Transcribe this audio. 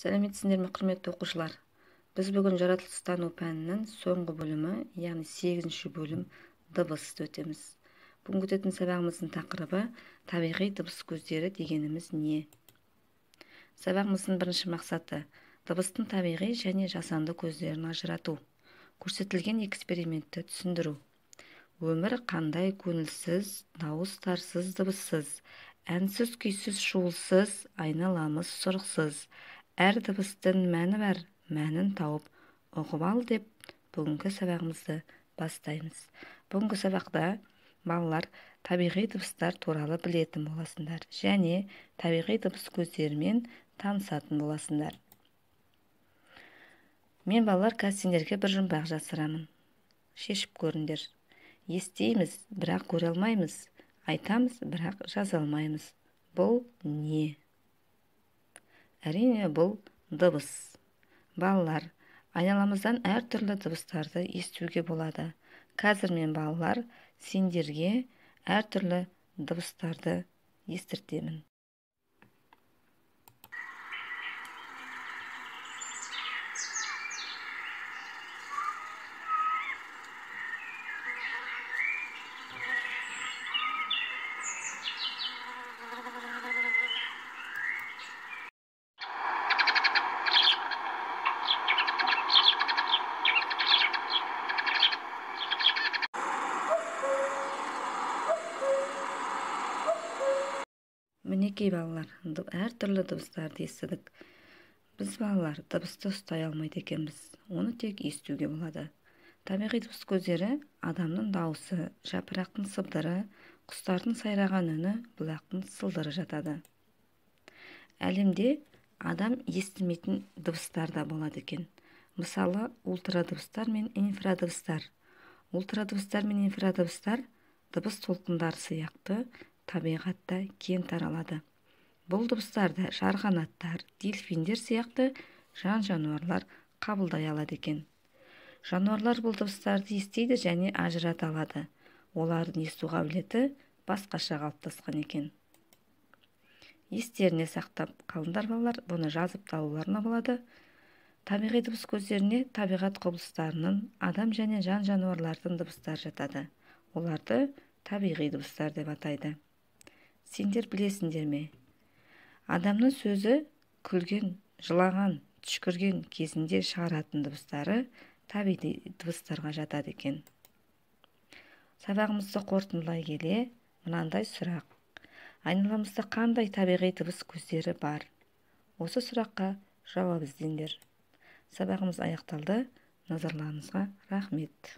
сәлеметсіздер ме құрметті оқушылар біз бүгін жаратылыстану пәнінің соңғы бөлімі яғни сегізінші бөлім дыбысты өтеміз бүгінгі өтетін сабағымыздың тақырыбы табиғи дыбыс көздері дегеніміз не сабағымыздың бірінші мақсаты дыбыстың табиғи және жасанды көздерін ажырату көрсетілген экспериментті түсіндіру өмір қандай көңілсіз дауыстарсыз дыбыссыз әнсіз күйсіз шуылсыз айналамыз сұрықсыз әр дыбыстың мәні бар мәнін тауып ұғып ал деп бүгінгі сабағымызды бастаймыз бүгінгі сабақта балалар табиғи дыбыстар туралы білетін боласыңдар және табиғи дыбыс көздерімен танысатын боласыңдар мен балалар қазір сендерге бір жұмбақ жасырамын шешіп көріңдер естейміз бірақ көре алмаймыз айтамыз бірақ жаза алмаймыз бұл не әрине бұл дыбыс балалар айналамыздан әртүрлі дыбыстарды естуге болады қазір мен балалар сендерге әртүрлі дыбыстарды естіртемін мінекей балалар әр түрлі дыбыстарды естідік біз балалар дыбысты ұстай алмайды екенбіз оны тек естуге болады табиғи дыбыс көздері адамның дауысы жапырақтың сыбдыры құстардың сайраған үні бұлақтың сылдыры жатады әлемде адам естімейтін дыбыстар да болады екен мысалы ультрадыбыстар мен инфрадыбыстар ультрадыбыстар мен инфрадыбыстар дыбыс толқындары сияқты табиғатта кең таралады бұл дыбыстарды жарғанаттар дельфиндер сияқты жан жануарлар қабылдай алады екен жануарлар бұл дыбыстарды естиді және ажырата алады олардың есту қабілеті басқаша қалыптасқан екен естеріне сақтап қалыңдар балалар бұны жазып та алуларына болады табиғи дыбыс көздеріне табиғат құбылыстарының адам және жан жануарлардың дыбыстары жатады оларды табиғи дыбыстар деп атайды сендер білесіңдер ме адамның сөзі күлген жылаған түшкірген кезінде шығаратын дыбыстары табиғи дыбыстарға жатады екен сабағымызды қорытындылай келе мынандай сұрақ айналамызда қандай табиғи дыбыс көздері бар осы сұраққа жауап іздеңдер сабағымыз аяқталды назарларыңызға рахмет